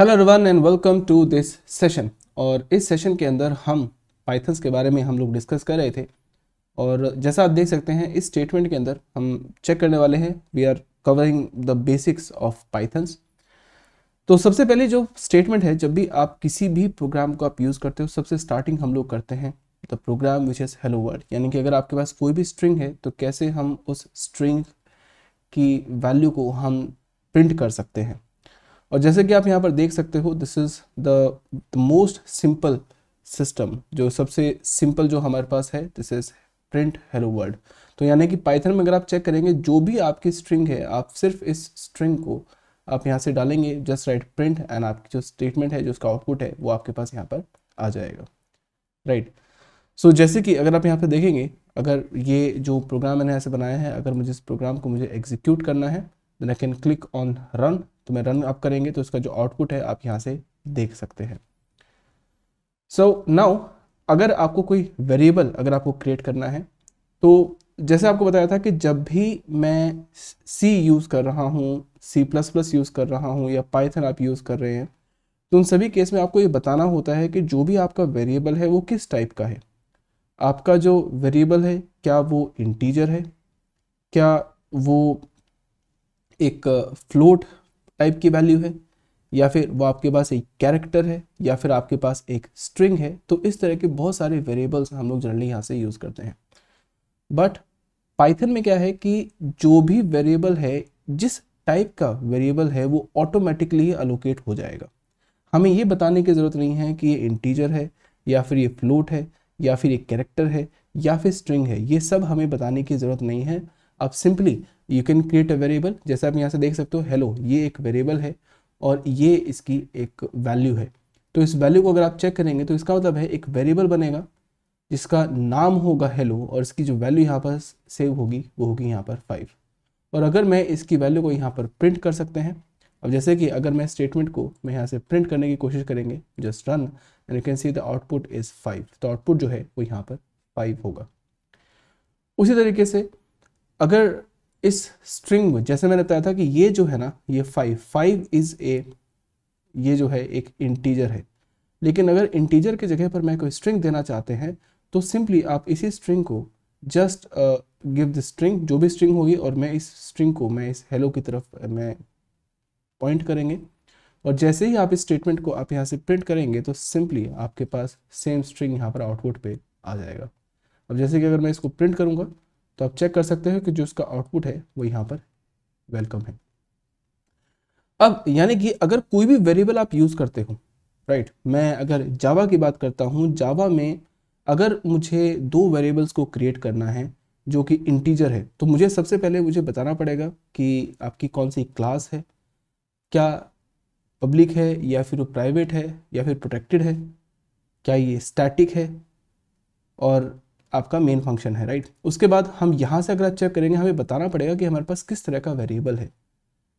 Hello everyone and welcome to this session और इस session के अंदर हम पाइथन्स के बारे में हम लोग डिस्कस कर रहे थे और जैसा आप देख सकते हैं इस स्टेटमेंट के अंदर हम चेक करने वाले हैं we are covering the basics of pythons तो सबसे पहले जो स्टेटमेंट है जब भी आप किसी भी प्रोग्राम को आप यूज़ करते हो सबसे स्टार्टिंग हम लोग करते हैं the program which is hello word यानी कि अगर आपके पास कोई भी स्ट्रिंग है तो कैसे हम उस स्ट्रिंग की वैल्यू को हम प्रिंट कर सकते हैं और जैसे कि आप यहाँ पर देख सकते हो this is the most simple system जो सबसे सिंपल जो हमारे पास है this is print hello world तो यानी कि पाइथन में अगर आप चेक करेंगे जो भी आपकी स्ट्रिंग है आप सिर्फ इस स्ट्रिंग को आप यहाँ से डालेंगे जस्ट राइट प्रिंट एंड आपकी जो स्टेटमेंट है जो उसका आउटपुट है वो आपके पास यहाँ पर आ जाएगा राइट right. सो so, जैसे कि अगर आप यहाँ पर देखेंगे अगर ये जो प्रोग्राम मैंने ऐसे बनाया है अगर मुझे इस प्रोग्राम को मुझे एग्जीक्यूट करना है then I can click on run तो मैं रन अप करेंगे तो इसका जो आउटपुट है आप यहाँ से देख सकते हैं सो so, नाउ अगर आपको कोई वेरिएबल अगर आपको क्रिएट करना है तो जैसे आपको बताया था कि जब भी मैं सी यूज़ कर रहा हूँ सी प्लस प्लस यूज़ कर रहा हूँ या पाइथन आप यूज़ कर रहे हैं तो उन सभी केस में आपको ये बताना होता है कि जो भी आपका वेरिएबल है वो किस टाइप का है आपका जो वेरिएबल है क्या वो इंटीजर है क्या वो एक फ्लोट टाइप की वैल्यू है या फिर वो आपके पास एक कैरेक्टर है या फिर आपके पास एक स्ट्रिंग है तो इस तरह के बहुत सारे वेरिएबल्स हम लोग जनरली यहाँ से यूज़ करते हैं बट पाइथन में क्या है कि जो भी वेरिएबल है जिस टाइप का वेरिएबल है वो ऑटोमेटिकली अलोकेट हो जाएगा हमें ये बताने की ज़रूरत नहीं है कि ये इंटीजर है या फिर ये फ्लोट है या फिर ये कैरेक्टर है या फिर स्ट्रिंग है ये सब हमें बताने की ज़रूरत नहीं है अब simply you can create a variable जैसे आप यहाँ से देख सकते हो हेलो ये एक वेरिएबल है और ये इसकी एक वैल्यू है तो इस वैल्यू को अगर आप चेक करेंगे तो इसका मतलब है एक वेरिएबल बनेगा जिसका नाम होगा हेलो और इसकी जो वैल्यू यहाँ पर सेव होगी वो होगी यहाँ पर फाइव और अगर मैं इसकी वैल्यू को यहाँ पर प्रिंट कर सकते हैं अब जैसे कि अगर मैं स्टेटमेंट को मैं यहाँ से प्रिंट करने की कोशिश करेंगे just run and you can see the output is five तो आउटपुट जो है वो यहाँ पर फाइव होगा उसी तरीके से अगर इस स्ट्रिंग में जैसे मैंने बताया था कि ये जो है ना ये फाइव फाइव इज़ ए ये जो है एक इंटीजर है लेकिन अगर इंटीजर की जगह पर मैं कोई स्ट्रिंग देना चाहते हैं तो सिंपली आप इसी स्ट्रिंग को जस्ट गिव द स्ट्रिंग जो भी स्ट्रिंग होगी और मैं इस स्ट्रिंग को मैं इस हेलो की तरफ uh, मैं पॉइंट करेंगे और जैसे ही आप इस स्टेटमेंट को आप यहाँ से प्रिंट करेंगे तो सिंपली आपके पास सेम स्ट्रिंग यहाँ पर आउटपुट पे आ जाएगा अब जैसे कि अगर मैं इसको प्रिंट करूँगा तो आप चेक कर सकते हो कि जो उसका आउटपुट है वो यहाँ पर वेलकम है अब यानी कि अगर कोई भी वेरिएबल आप यूज़ करते हो राइट मैं अगर जावा की बात करता हूँ जावा में अगर मुझे दो वेरिएबल्स को क्रिएट करना है जो कि इंटीजर है तो मुझे सबसे पहले मुझे बताना पड़ेगा कि आपकी कौन सी क्लास है क्या पब्लिक है या फिर वो प्राइवेट है या फिर प्रोटेक्टेड है क्या ये स्टैटिक है और आपका मेन फंक्शन है राइट उसके बाद हम यहाँ से अगर आप चेक करेंगे हमें बताना पड़ेगा कि हमारे पास किस तरह का वेरिएबल है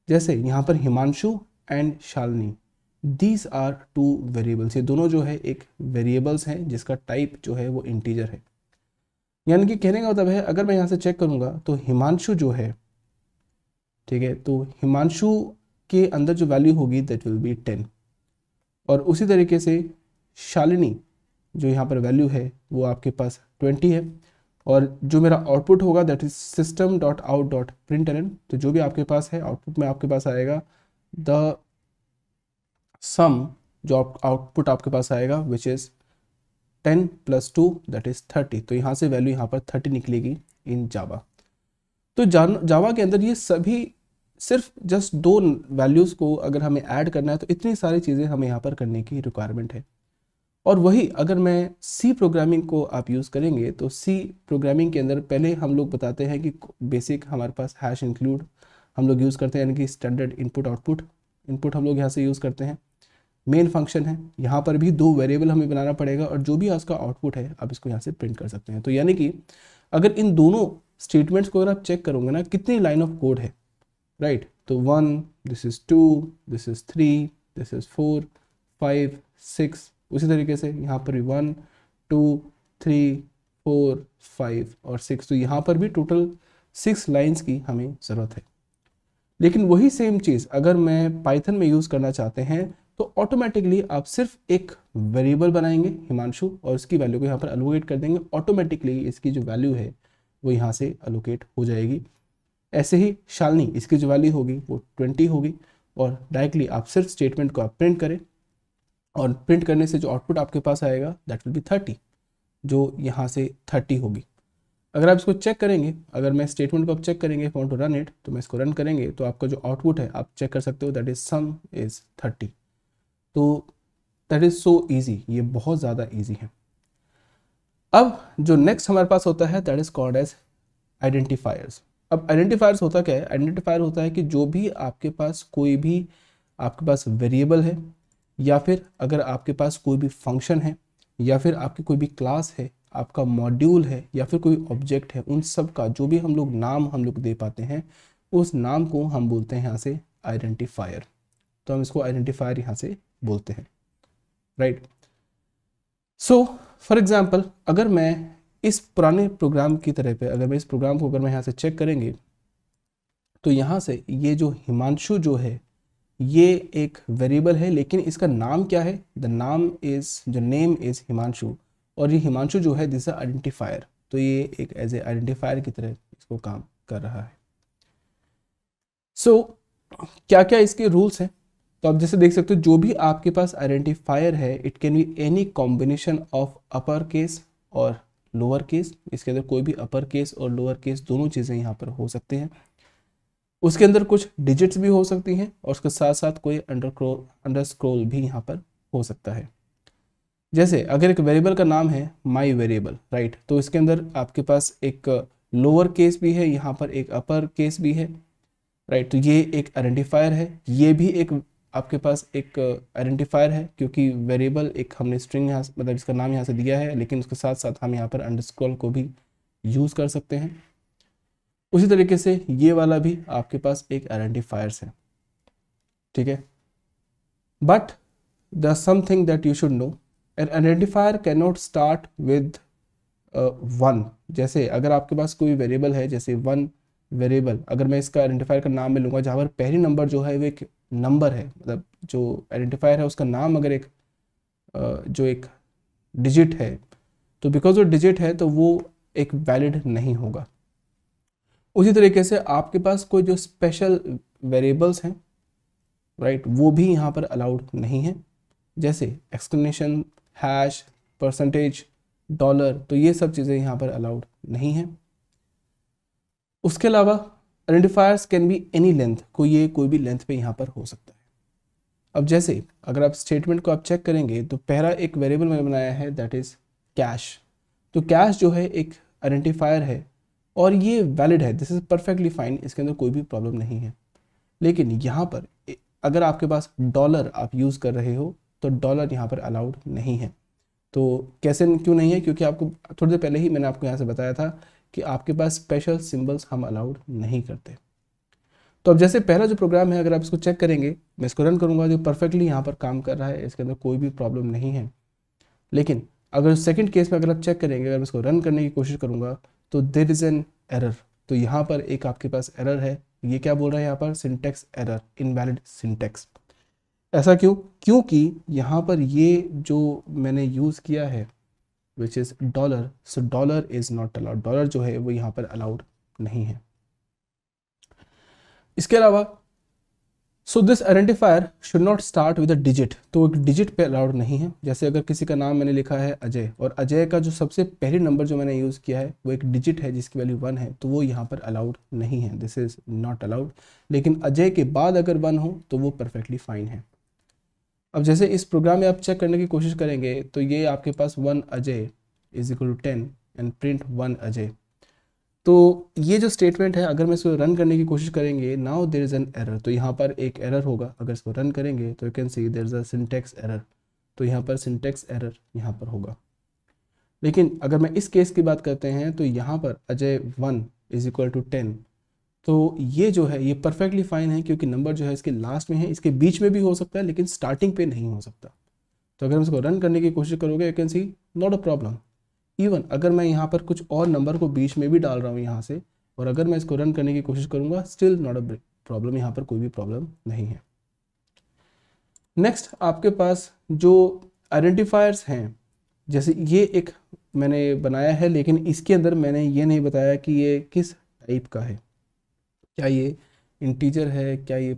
जैसे यहाँ पर Himanshu and Shalini these are two variables ये दोनों जो है एक वेरिएबल्स हैं जिसका टाइप जो है वो इंटीजर है यानी कि कहने का मतलब है अगर मैं यहाँ से चेक करूँगा तो हिमांशु जो है ठीक है तो हिमांशु के अंदर जो वैल्यू होगी दैट विल बी टेन और उसी तरीके से शालिनी जो यहाँ पर वैल्यू है वो आपके पास ट्वेंटी है और जो मेरा आउटपुट होगा that is system dot out dot print तो जो भी आपके पास है आउटपुट में आपके पास आएगा द सम जो आउटपुट आपके पास आएगा which is ten plus two that is thirty तो यहाँ से वैल्यू यहाँ पर थर्टी निकलेगी इन जावा तो जान जावा के अंदर ये सभी सिर्फ जस्ट दो वैल्यूज़ को अगर हमें ऐड करना है तो इतनी सारी चीज़ें हमें यहाँ पर करने की रिक्वायरमेंट है और वही अगर मैं सी प्रोग्रामिंग को आप यूज़ करेंगे तो सी प्रोग्रामिंग के अंदर पहले हम लोग बताते हैं कि बेसिक हमारे पास हैश इंक्लूड हम लोग यूज़ करते हैं यानी कि स्टैंडर्ड इनपुट आउटपुट इनपुट हम लोग यहाँ से यूज़ करते हैं मेन फंक्शन है यहाँ पर भी दो वेरिएबल हमें बनाना पड़ेगा और जो भी उसका आउटपुट है आप इसको यहाँ से प्रिंट कर सकते हैं तो यानी कि अगर इन दोनों स्टेटमेंट्स को अगर आप चेक करोगे ना कितनी लाइन ऑफ कोड है राइट तो one this is two this is three this is four five six उसी तरीके से यहाँ पर भी one two three four five और सिक्स तो यहाँ पर भी टोटल सिक्स लाइन्स की हमें ज़रूरत है लेकिन वही सेम चीज़ अगर मैं पाइथन में यूज़ करना चाहते हैं तो ऑटोमेटिकली आप सिर्फ एक वेरिएबल बनाएंगे हिमांशु और उसकी वैल्यू को यहाँ पर अलोकेट कर देंगे ऑटोमेटिकली इसकी जो वैल्यू है वो यहाँ से अलोकेट हो जाएगी ऐसे ही शालनी इसकी जो वैल्यू होगी वो ट्वेंटी होगी और डायरेक्टली आप सिर्फ स्टेटमेंट को आप प्रिंट करें और प्रिंट करने से जो आउटपुट आपके पास आएगा दैट विल बी थर्टी जो यहाँ से थर्टी होगी अगर आप इसको चेक करेंगे अगर मैं स्टेटमेंट को आप चेक करेंगे फॉन्ट टू रन इट तो मैं इसको रन करेंगे तो आपका जो आउटपुट है आप चेक कर सकते हो that is sum is thirty तो दैट इज़ सो ईजी ये बहुत ज़्यादा ईजी है अब जो नेक्स्ट हमारे पास होता है that is called as identifiers अब आइडेंटिफायर्स होता क्या है आइडेंटिफायर होता है कि जो भी आपके पास कोई भी आपके पास वेरिएबल है या फिर अगर आपके पास कोई भी फंक्शन है या फिर आपकी कोई भी क्लास है आपका मॉड्यूल है या फिर कोई ऑब्जेक्ट है उन सब का जो भी हम लोग नाम हम लोग दे पाते हैं उस नाम को हम बोलते हैं यहाँ से आइडेंटिफायर तो हम इसको आइडेंटिफायर यहाँ से बोलते हैं राइट सो फॉर एग्ज़ाम्पल अगर मैं इस पुराने प्रोग्राम की तरह पे अगर मैं इस प्रोग्राम को अगर मैं यहाँ से चेक करेंगे तो यहाँ से ये जो हिमांशु जो है ये एक वेरिएबल है लेकिन इसका नाम क्या है द नाम is the name is Himanshu और ये हिमांशु जो है दिस आइडेंटिफायर तो ये एक एज ए आइडेंटिफायर की तरह इसको काम कर रहा है सो so, क्या क्या इसके रूल्स हैं तो आप जैसे देख सकते हो जो भी आपके पास आइडेंटिफायर है it can be any combination of upper case और लोअर केस इसके अंदर कोई भी अपर केस और लोअर केस दोनों चीज़ें यहाँ पर हो सकते हैं उसके अंदर कुछ डिजिट्स भी हो सकती हैं और उसके साथ साथ कोई अंडर अंडर स्क्रोल भी यहाँ पर हो सकता है जैसे अगर एक वेरिएबल का नाम है माई वेरिएबल राइट तो इसके अंदर आपके पास एक लोअर केस भी है यहाँ पर एक अपर केस भी है राइट तो ये एक आइडेंटिफायर है ये भी एक आपके पास एक आइडेंटिफायर है क्योंकि वेरिएबल एक हमने स्ट्रिंग यहाँ मतलब इसका नाम यहाँ से दिया है लेकिन उसके साथ साथ हम यहाँ पर अंडर को भी यूज़ कर सकते हैं उसी तरीके से ये वाला भी आपके पास एक आइडेंटिफायर्स है ठीक है but the something that you should know an identifier can not start with one जैसे अगर आपके पास कोई वेरिएबल है जैसे वन वेरिएबल अगर मैं इसका आइडेंटिफायर का नाम मिलूंगा लूँगा जहाँ पर पहली नंबर जो है वो एक नंबर है मतलब जो आइडेंटिफायर है उसका नाम अगर एक uh, जो एक डिजिट है तो बिकॉज वो डिजिट है तो वो एक वैलिड नहीं होगा उसी तरीके से आपके पास कोई जो स्पेशल वेरिएबल्स हैं राइट वो भी यहाँ पर अलाउड नहीं है जैसे एक्सप्लेनेशन हैश परसेंटेज डॉलर तो ये सब चीज़ें यहाँ पर अलाउड नहीं है उसके अलावा identifiers can be any length कोई ये कोई भी लेंथ पे यहाँ पर हो सकता है अब जैसे अगर आप स्टेटमेंट को आप चेक करेंगे तो पहला एक वेरिएबल मैंने बनाया है दैट इज़ कैश तो कैश जो है एक आइडेंटिफायर है और ये वैलिड है दिस इज़ परफेक्टली फाइन इसके अंदर कोई भी प्रॉब्लम नहीं है लेकिन यहाँ पर अगर आपके पास डॉलर आप यूज़ कर रहे हो तो डॉलर यहाँ पर अलाउड नहीं है तो कैसे क्यों नहीं है क्योंकि आपको थोड़ी देर पहले ही मैंने आपको यहाँ से बताया था कि आपके पास स्पेशल सिम्बल्स हम अलाउड नहीं करते तो अब जैसे पहला जो प्रोग्राम है अगर आप इसको चेक करेंगे मैं इसको रन करूँगा जो परफेक्टली यहाँ पर काम कर रहा है इसके अंदर कोई भी प्रॉब्लम नहीं है लेकिन अगर सेकंड केस में अगर आप चेक करेंगे अगर मैं इसको रन करने की कोशिश करूँगा तो देर इज़ एन एरर तो यहाँ पर एक आपके पास एरर है ये क्या बोल रहा है यहाँ पर सिंटेक्स एरर इनवैलिड सिंटेक्स ऐसा क्यों क्योंकि यहाँ पर ये जो मैंने यूज़ किया है which is dollar so dollar is not allowed dollar जो है वो यहाँ पर अलाउड नहीं है इसके अलावा so this identifier should not start with a digit तो एक डिजिट पे अलाउड नहीं है जैसे अगर किसी का नाम मैंने लिखा है अजय और अजय का जो सबसे पहले नंबर जो मैंने यूज़ किया है वो एक डिजिट है जिसकी वैल्यू वन है तो वो यहाँ पर अलाउड नहीं है दिस इज़ नॉट अलाउड लेकिन अजय के बाद अगर वन हो तो वो परफेक्टली फाइन है अब जैसे इस प्रोग्राम में आप चेक करने की कोशिश करेंगे तो ये आपके पास one Ajay is equal to ten and print one Ajay तो ये जो स्टेटमेंट है अगर मैं इसको रन करने की कोशिश करेंगे now there is an error तो यहाँ पर एक एरर होगा अगर इसको रन करेंगे तो you can see there is syntax error तो यहाँ पर सिंटेक्स एरर यहाँ पर होगा लेकिन अगर मैं इस केस की बात करते हैं तो यहाँ पर Ajay one is equal to ten तो ये जो है ये परफेक्टली फाइन है क्योंकि नंबर जो है इसके लास्ट में है इसके बीच में भी हो सकता है लेकिन स्टार्टिंग पे नहीं हो सकता तो अगर हम इसको रन करने की कोशिश करोगे you can see not a problem even अगर मैं यहाँ पर कुछ और नंबर को बीच में भी डाल रहा हूँ यहाँ से और अगर मैं इसको रन करने की कोशिश करूँगा स्टिल नॉट अ प्रॉब्लम यहाँ पर कोई भी प्रॉब्लम नहीं है नेक्स्ट आपके पास जो आइडेंटिफायर्स हैं जैसे ये एक मैंने बनाया है लेकिन इसके अंदर मैंने ये नहीं बताया कि ये किस टाइप का है क्या ये इंटीजर है क्या ये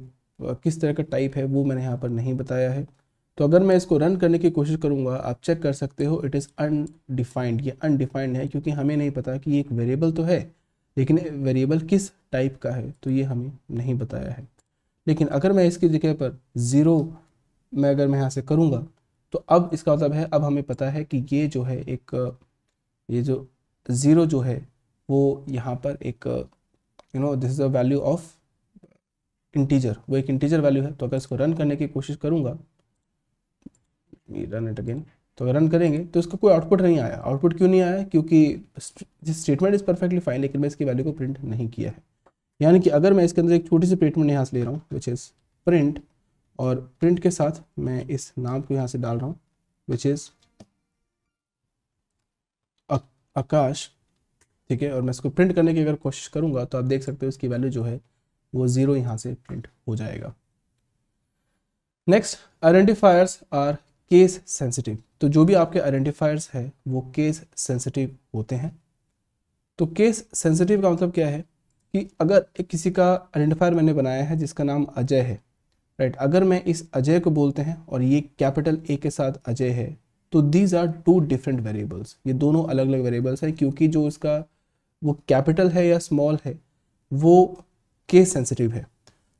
किस तरह का टाइप है वो मैंने यहाँ पर नहीं बताया है तो अगर मैं इसको रन करने की कोशिश करूँगा आप चेक कर सकते हो इट इज़ अनडिफाइंड ये अनडिफाइंड है क्योंकि हमें नहीं पता कि एक वेरिएबल तो है लेकिन वेरिएबल किस टाइप का है तो ये हमें नहीं बताया है लेकिन अगर मैं इसकी जगह पर ज़ीरो मैं अगर मैं यहाँ से करूँगा तो अब इसका मतलब है अब हमें पता है कि ये जो है एक ये जो ज़ीरो जो है वो यहाँ पर एक you know this is the value of integer वो एक इंटीजर वैल्यू है तो अगर इसको रन करने की कोशिश करूँगा मी रन इट अगेन तो अगर रन करेंगे तो इसका कोई आउटपुट नहीं आया आउटपुट क्यों नहीं आया क्योंकि this statement is perfectly fine लेकिन मैं इसकी वैल्यू को प्रिंट नहीं किया है यानी कि अगर मैं इसके अंदर एक छोटी सी स्टेटमेंट यहाँ से ले रहा हूँ विच इज़ प्रिंट और प्रिंट के साथ मैं इस नाम को यहाँ से डाल रहा हूँ विच इज़ आकाश ठीक है और मैं इसको प्रिंट करने की अगर कोशिश करूँगा तो आप देख सकते हो इसकी वैल्यू जो है वो ज़ीरो यहाँ से प्रिंट हो जाएगा next identifiers are case sensitive तो जो भी आपके आइडेंटिफायर्स हैं वो केस सेंसिटिव होते हैं तो केस सेंसिटिव का मतलब क्या है कि अगर एक किसी का आइडेंटिफायर मैंने बनाया है जिसका नाम अजय है राइट अगर मैं इस अजय को बोलते हैं और ये कैपिटल ए के साथ अजय है तो these are two different variables ये दोनों अलग अलग वेरिएबल्स हैं क्योंकि जो इसका वो कैपिटल है या स्मॉल है वो केस सेंसिटिव है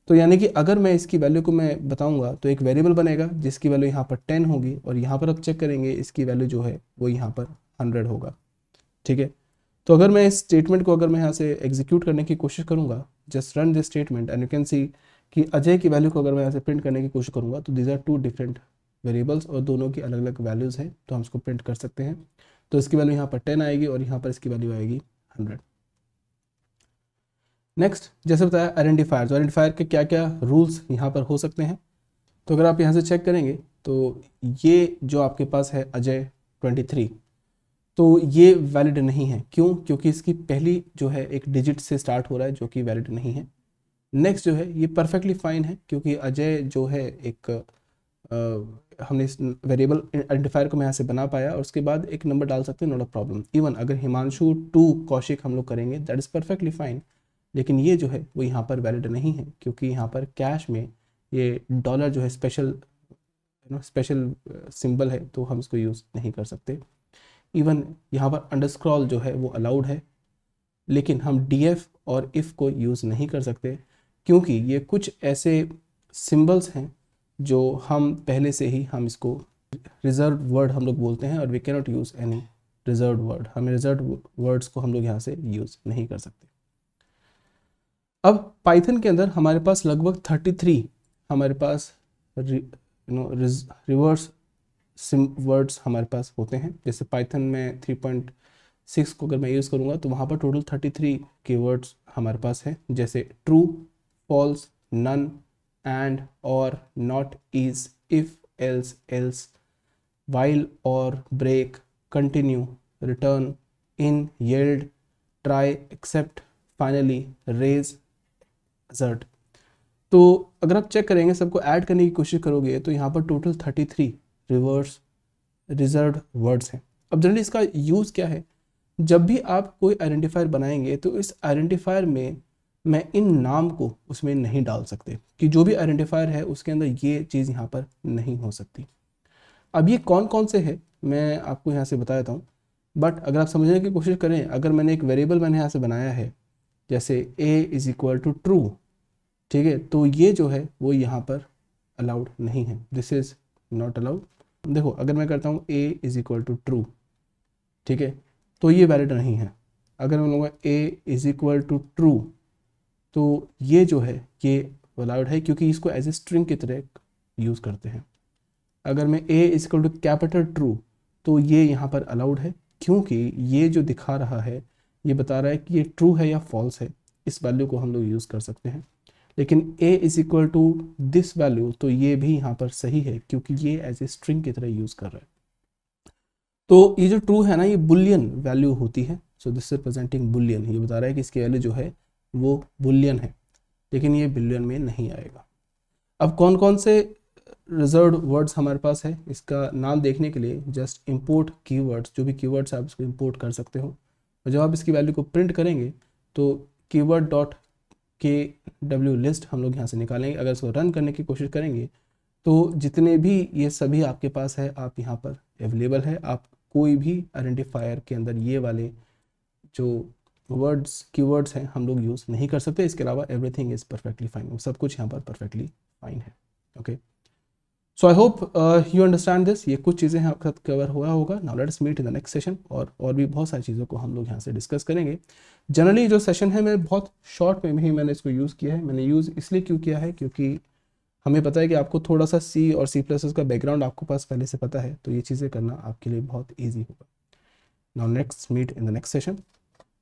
तो यानी कि अगर मैं इसकी वैल्यू को मैं बताऊंगा तो एक वेरिएबल बनेगा जिसकी वैल्यू यहाँ पर टेन होगी और यहाँ पर आप चेक करेंगे इसकी वैल्यू जो है वो यहाँ पर हंड्रेड होगा ठीक है तो अगर मैं इस स्टेटमेंट को अगर मैं यहाँ से एग्जीक्यूट करने की कोशिश करूँगा just run this statement and you can see कि अजय की वैल्यू को अगर मैं यहाँ से प्रिंट करने की कोशिश करूँगा तो these are two different variables और दोनों की अलग अलग वैल्यूज़ हैं तो हम इसको प्रिंट कर सकते हैं तो इसकी वैल्यू यहाँ पर टेन आएगी और यहाँ पर इसकी वैल्यू आएगी हंड्रेड नेक्स्ट जैसे बताया आइडेंटिफायर तो आइडेंटिफायर के क्या क्या रूल्स यहाँ पर हो सकते हैं तो अगर आप यहाँ से चेक करेंगे तो ये जो आपके पास है अजय 23 तो ये वैलिड नहीं है क्यों क्योंकि इसकी पहली जो है एक डिजिट से स्टार्ट हो रहा है जो कि वैलिड नहीं है नेक्स्ट जो है ये परफेक्टली फाइन है क्योंकि अजय जो है एक आ, हमने वेरिएबल आइडेंटिफायर को मैं यहाँ से बना पाया और उसके बाद एक नंबर डाल सकते हैं नोट ऑफ प्रॉब्लम इवन अगर हिमांशु टू कौशिक हम लोग करेंगे दैट इज़ परफेक्टली फाइन लेकिन ये जो है वो यहाँ पर वैलिड नहीं है क्योंकि यहाँ पर कैश में ये डॉलर जो है स्पेशल नो स्पेशल सिंबल है तो हम इसको यूज़ नहीं कर सकते इवन यहाँ पर अंडरस्क्रॉल जो है वो अलाउड है लेकिन हम डी और इफ़ को यूज़ नहीं कर सकते क्योंकि ये कुछ ऐसे सिंबल्स हैं जो हम पहले से ही हम इसको रिजर्व वर्ड हम लोग बोलते हैं और we cannot use any reserve word हमें रिजर्व वर्ड्स को हम लोग यहाँ से यूज़ नहीं कर सकते अब पाइथन के अंदर हमारे पास लगभग थर्टी थ्री हमारे पास you know reverse sim words हमारे पास होते हैं जैसे पाइथन में थ्री पॉइंट सिक्स को अगर मैं यूज़ करूँगा तो वहाँ पर टोटल थर्टी थ्री के वर्ड्स हमारे पास हैं जैसे ट्रू फॉल्स नन एंड और not is if else else while और break continue return in yield try except finally raise hazard तो अगर आप चेक करेंगे सबको ऐड करने की कोशिश करोगे तो यहाँ पर total thirty three reverse reserved words हैं अब जनरली इसका यूज़ क्या है जब भी आप कोई आइडेंटिफायर बनाएंगे तो इस आइडेंटिफायर में मैं इन नाम को उसमें नहीं डाल सकते कि जो भी आइडेंटिफायर है उसके अंदर ये चीज़ यहाँ पर नहीं हो सकती अब ये कौन कौन से है मैं आपको यहाँ से बता देता हूँ बट अगर आप समझने की कोशिश करें अगर मैंने एक वेरिएबल मैंने यहाँ से बनाया है जैसे a is equal to true ठीक है तो ये जो है वो यहाँ पर अलाउड नहीं है दिस इज़ नॉट अलाउड देखो अगर मैं करता हूँ a is equal to true ठीक है तो ये वैलिड नहीं है अगर मैं लूँगा a is equal to true तो ये जो है ये अलाउड है क्योंकि इसको एज ए स्ट्रिंग की तरह यूज़ करते हैं अगर मैं a is equal to capital true तो ये यहाँ पर अलाउड है क्योंकि ये जो दिखा रहा है ये बता रहा है कि ये ट्रू है या फॉल्स है इस वैल्यू को हम लोग यूज़ कर सकते हैं लेकिन a is equal to this value तो ये भी यहाँ पर सही है क्योंकि ये एज ए स्ट्रिंग की तरह यूज़ कर रहा है तो ये जो ट्रू है ना ये बुलियन वैल्यू होती है सो दिस रिप्रेजेंटिंग बुलियन ये बता रहा है कि इसकी वैल्यू जो है वो बुलियन है लेकिन ये बिलियन में नहीं आएगा अब कौन कौन से रिजर्व वर्ड्स हमारे पास है इसका नाम देखने के लिए जस्ट इम्पोर्ट की जो भी की आप इसको इम्पोर्ट कर सकते हो और जब आप इसकी वैल्यू को प्रिंट करेंगे तो कीवर्ड डॉट के डब्ल्यू लिस्ट हम लोग यहाँ से निकालेंगे अगर इसको रन करने की कोशिश करेंगे तो जितने भी ये सभी आपके पास है आप यहाँ पर अवेलेबल है आप कोई भी आइडेंटिफायर के अंदर ये वाले जो वर्ड्स कीवर्ड्स हैं हम लोग यूज़ नहीं कर सकते इसके अलावा एवरीथिंग इज़ परफेक्टली फाइन सब कुछ यहाँ पर परफेक्टली फाइन है okay okay? So I hope you understand this ये कुछ चीज़ें आपके साथ कवर हुआ होगा now let's meet in the next session और और भी बहुत सारी चीज़ों को हम लोग यहाँ से डिस्कस करेंगे जनरली जो सेशन है मैं बहुत शॉर्ट में ही मैंने इसको यूज़ किया है मैंने यूज़ इसलिए क्यों किया है क्योंकि हमें पता है कि आपको थोड़ा सा सी और सी प्लस का बैकग्राउंड आपको पास पहले से पता है तो ये चीज़ें करना आपके लिए बहुत ईजी होगा now next meet in the next session